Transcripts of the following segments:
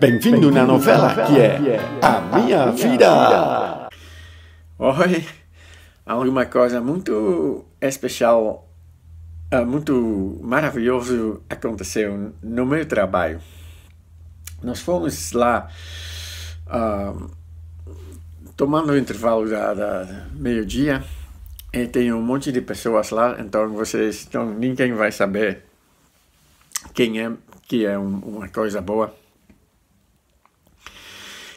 Bem-vindo na novela, é que, é A Minha, vida. vida. Oi, alguma coisa muito especial, ah, muito maravilhoso aconteceu no meu trabalho. Nós fomos lá uh, tomando o intervalo da, da meio-dia e tem um monte de pessoas lá, então vocês, então ninguém vai saber quem é que é um, uma coisa boa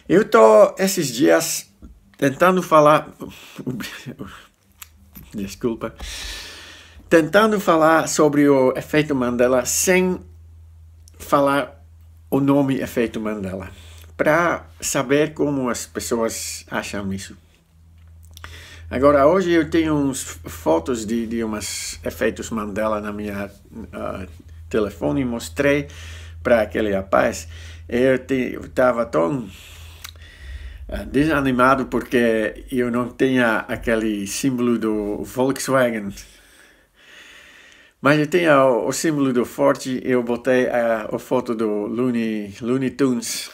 eu tô esses dias tentando falar. Desculpa. Tentando falar sobre o efeito Mandela sem falar o nome efeito Mandela, para saber como as pessoas acham isso. Agora, hoje eu tenho uns fotos de, de umas efeitos Mandela na minha uh, telefone e mostrei para aquele rapaz. Eu estava tão é, desanimado porque eu não tinha aquele símbolo do Volkswagen. Mas eu tinha o, o símbolo do Ford e eu botei a, é, a foto do Looney, Looney Tunes,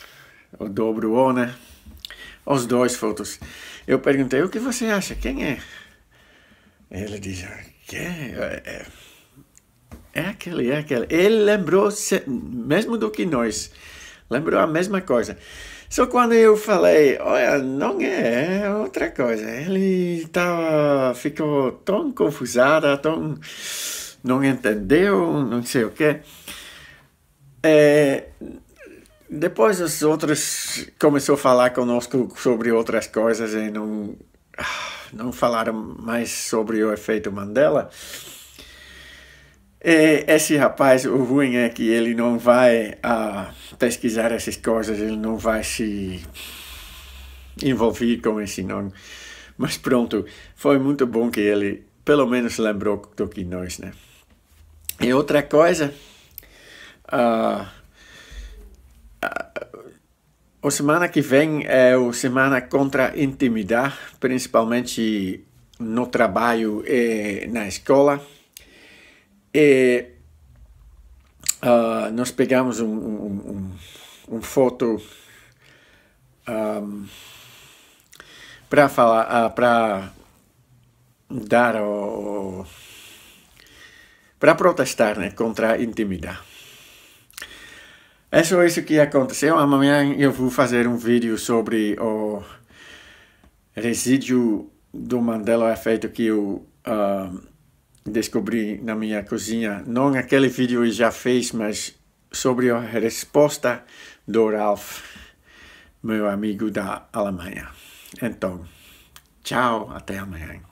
o dobro O, né? Os dois fotos. Eu perguntei, o que você acha? Quem é? Ele diz, quem é, é? É aquele, é aquele. Ele lembrou mesmo do que nós. Lembrou a mesma coisa. Só quando eu falei, olha, não é, é outra coisa. Ele tava, ficou tão confusada, tão não entendeu, não sei o quê. É, depois os outros começou a falar conosco sobre outras coisas e não, ah, não falaram mais sobre o efeito Mandela. É, esse rapaz, o ruim é que ele não vai ah, pesquisar essas coisas, ele não vai se envolver com esse nome. Mas pronto, foi muito bom que ele pelo menos lembrou do que nós, né? E outra coisa, ah, a ah, semana que vem é a semana contra intimidar, principalmente no trabalho e na escola. E é, uh, ah, nós pegamos um, um, um, um foto ah, para falar, uh, ah, para dar o, o para protestar né, contra a intimidade. É só isso que aconteceu. Amanhã eu vou fazer um vídeo sobre o resíduo do Mandela efeito que eu uh, descobri na minha cozinha, não aquele vídeo que já fez, mas sobre a resposta do Ralf, meu amigo da Alemanha. Então, tchau, até amanhã.